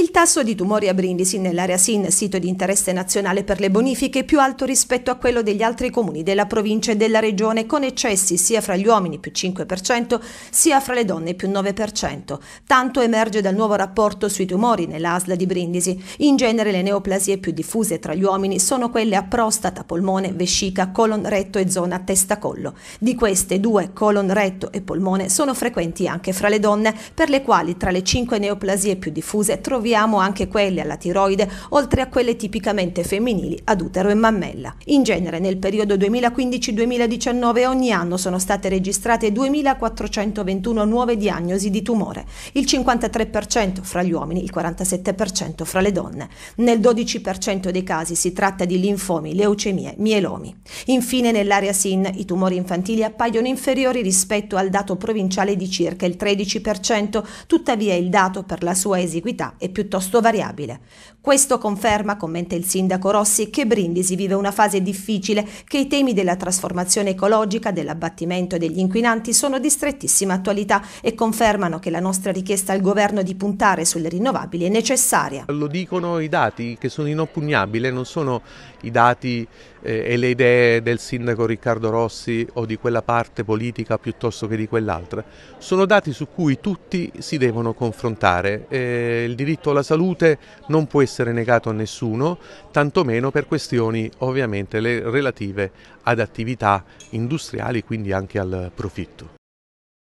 Il tasso di tumori a brindisi nell'area SIN, sito di interesse nazionale per le bonifiche, è più alto rispetto a quello degli altri comuni della provincia e della regione, con eccessi sia fra gli uomini più 5%, sia fra le donne più 9%. Tanto emerge dal nuovo rapporto sui tumori nell'ASLA di Brindisi. In genere le neoplasie più diffuse tra gli uomini sono quelle a prostata, polmone, vescica, colon retto e zona testa-collo. Di queste due, colon retto e polmone, sono frequenti anche fra le donne, per le quali tra le cinque neoplasie più diffuse troviamo troviamo anche quelle alla tiroide, oltre a quelle tipicamente femminili ad utero e mammella. In genere nel periodo 2015-2019 ogni anno sono state registrate 2421 nuove diagnosi di tumore, il 53% fra gli uomini, il 47% fra le donne. Nel 12% dei casi si tratta di linfomi, leucemie, mielomi. Infine nell'area SIN i tumori infantili appaiono inferiori rispetto al dato provinciale di circa il 13%, tuttavia il dato per la sua esiguità è più piuttosto variabile. Questo conferma, commenta il sindaco Rossi, che Brindisi vive una fase difficile, che i temi della trasformazione ecologica, dell'abbattimento e degli inquinanti sono di strettissima attualità e confermano che la nostra richiesta al governo di puntare sulle rinnovabili è necessaria. Lo dicono i dati che sono inoppugnabili, non sono i dati eh, e le idee del sindaco Riccardo Rossi o di quella parte politica piuttosto che di quell'altra. Sono dati su cui tutti si devono confrontare. Eh, il diritto diritto alla salute non può essere negato a nessuno, tantomeno per questioni ovviamente relative ad attività industriali, quindi anche al profitto.